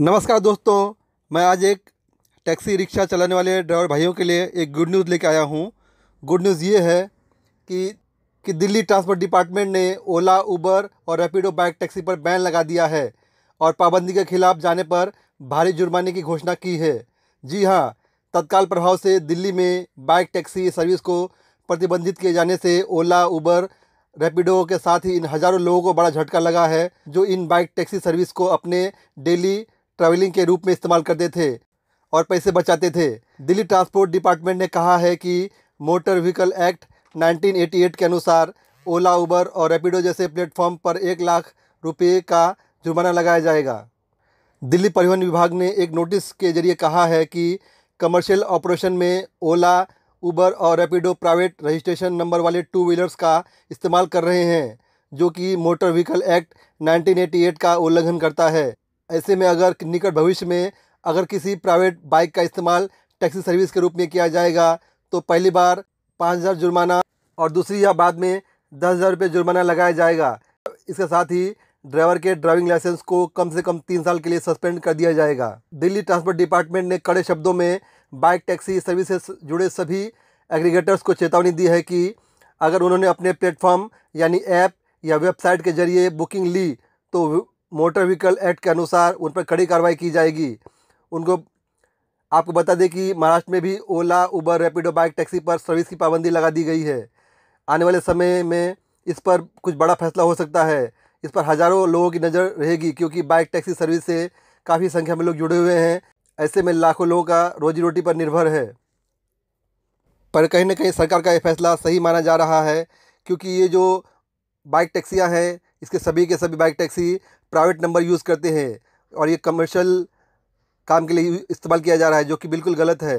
नमस्कार दोस्तों मैं आज एक टैक्सी रिक्शा चलाने वाले ड्राइवर भाइयों के लिए एक गुड न्यूज़ लेके आया हूँ गुड न्यूज़ ये है कि कि दिल्ली ट्रांसपोर्ट डिपार्टमेंट ने ओला उबर और रैपिडो बाइक टैक्सी पर बैन लगा दिया है और पाबंदी के खिलाफ जाने पर भारी जुर्माने की घोषणा की है जी हाँ तत्काल प्रभाव से दिल्ली में बाइक टैक्सी सर्विस को प्रतिबंधित किए जाने से ओला उबर रैपिडो के साथ ही इन हज़ारों लोगों को बड़ा झटका लगा है जो इन बाइक टैक्सी सर्विस को अपने डेली ट्रैवलिंग के रूप में इस्तेमाल करते थे और पैसे बचाते थे दिल्ली ट्रांसपोर्ट डिपार्टमेंट ने कहा है कि मोटर व्हीकल एक्ट 1988 के अनुसार ओला उबर और रेपिडो जैसे प्लेटफॉर्म पर एक लाख रुपये का जुर्माना लगाया जाएगा दिल्ली परिवहन विभाग ने एक नोटिस के जरिए कहा है कि कमर्शियल ऑपरेशन में ओला उबर और रैपिडो प्राइवेट रजिस्ट्रेशन नंबर वाले टू व्हीलर्स का इस्तेमाल कर रहे हैं जो कि मोटर व्हीकल एक्ट 1988 का उल्लंघन करता है ऐसे में अगर निकट भविष्य में अगर किसी प्राइवेट बाइक का इस्तेमाल टैक्सी सर्विस के रूप में किया जाएगा तो पहली बार पाँच हज़ार जुर्माना और दूसरी या बाद में दस हज़ार रुपये जुर्माना लगाया जाएगा इसके साथ ही ड्राइवर के ड्राइविंग लाइसेंस को कम से कम तीन साल के लिए सस्पेंड कर दिया जाएगा दिल्ली ट्रांसपोर्ट डिपार्टमेंट ने कड़े शब्दों में बाइक टैक्सी सर्विस से जुड़े सभी एग्रीगेटर्स को चेतावनी दी है कि अगर उन्होंने अपने प्लेटफॉर्म यानी ऐप या वेबसाइट के जरिए बुकिंग ली तो मोटर व्हीकल एक्ट के अनुसार उन पर कड़ी कार्रवाई की जाएगी उनको आपको बता दें कि महाराष्ट्र में भी Ola Uber Rapido bike taxi पर सर्विस की पाबंदी लगा दी गई है आने वाले समय में इस पर कुछ बड़ा फैसला हो सकता है इस पर हज़ारों लोगों की नज़र रहेगी क्योंकि बाइक टैक्सी सर्विस से काफ़ी संख्या में लोग जुड़े हुए हैं ऐसे में लाखों लोगों का रोजी रोटी पर निर्भर है पर कहीं ना कहीं सरकार का ये फैसला सही माना जा रहा है क्योंकि ये जो बाइक टैक्सियाँ हैं इसके सभी के सभी bike taxi private number use करते हैं और ये कमर्शियल काम के लिए इस्तेमाल किया जा रहा है जो कि बिल्कुल गलत है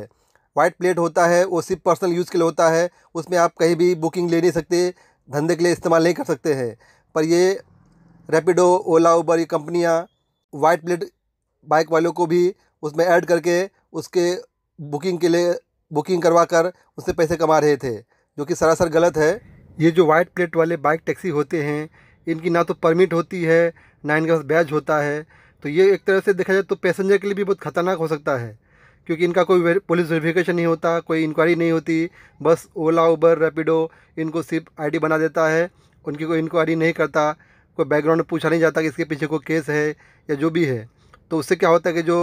वाइट प्लेट होता है वो सिर्फ पर्सनल यूज़ के लिए होता है उसमें आप कहीं भी बुकिंग ले नहीं सकते धंधे के लिए इस्तेमाल नहीं कर सकते हैं पर ये रैपिडो ओला उबर ये कंपनियाँ वाइट प्लेट बाइक वालों को भी उसमें ऐड करके उसके बुकिंग के लिए बुकिंग करवा कर उससे पैसे कमा रहे थे जो कि सरासर गलत है ये जो वाइट प्लेट वाले बाइक टैक्सी होते हैं इनकी ना तो परमिट होती है ना इनके पास बैज होता है तो ये एक तरह से देखा जाए तो पैसेंजर के लिए भी बहुत ख़तरनाक हो सकता है क्योंकि इनका कोई पुलिस वेरिफिकेशन नहीं होता कोई इंक्वायरी नहीं होती बस ओला उबर रैपिडो इनको सिर्फ आईडी बना देता है उनकी कोई इंक्वायरी नहीं करता कोई बैकग्राउंड में पूछा नहीं जाता कि इसके पीछे कोई केस है या जो भी है तो उससे क्या होता है कि जो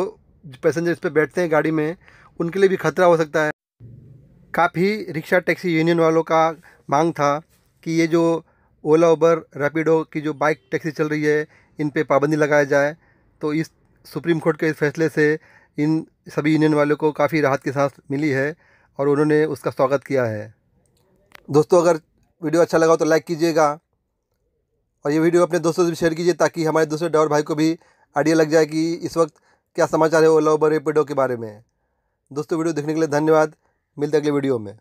पैसेंजर इस पर बैठते हैं गाड़ी में उनके लिए भी खतरा हो सकता है काफ़ी रिक्शा टैक्सी यूनियन वालों का मांग था कि ये जो ओला उबर रैपिडो की जो बाइक टैक्सी चल रही है इन पे पाबंदी लगाया जाए तो इस सुप्रीम कोर्ट के इस फैसले से इन सभी यूनियन वालों को काफ़ी राहत की सांस मिली है और उन्होंने उसका स्वागत किया है दोस्तों अगर वीडियो अच्छा लगा तो लाइक कीजिएगा और ये वीडियो अपने दोस्तों से भी शेयर कीजिए ताकि हमारे दूसरे ड्राइवर भाई को भी आइडिया लग जाए कि इस वक्त क्या समाचार है ओला उबर रेपिडो के बारे में दोस्तों वीडियो देखने के लिए धन्यवाद मिलते अगले वीडियो में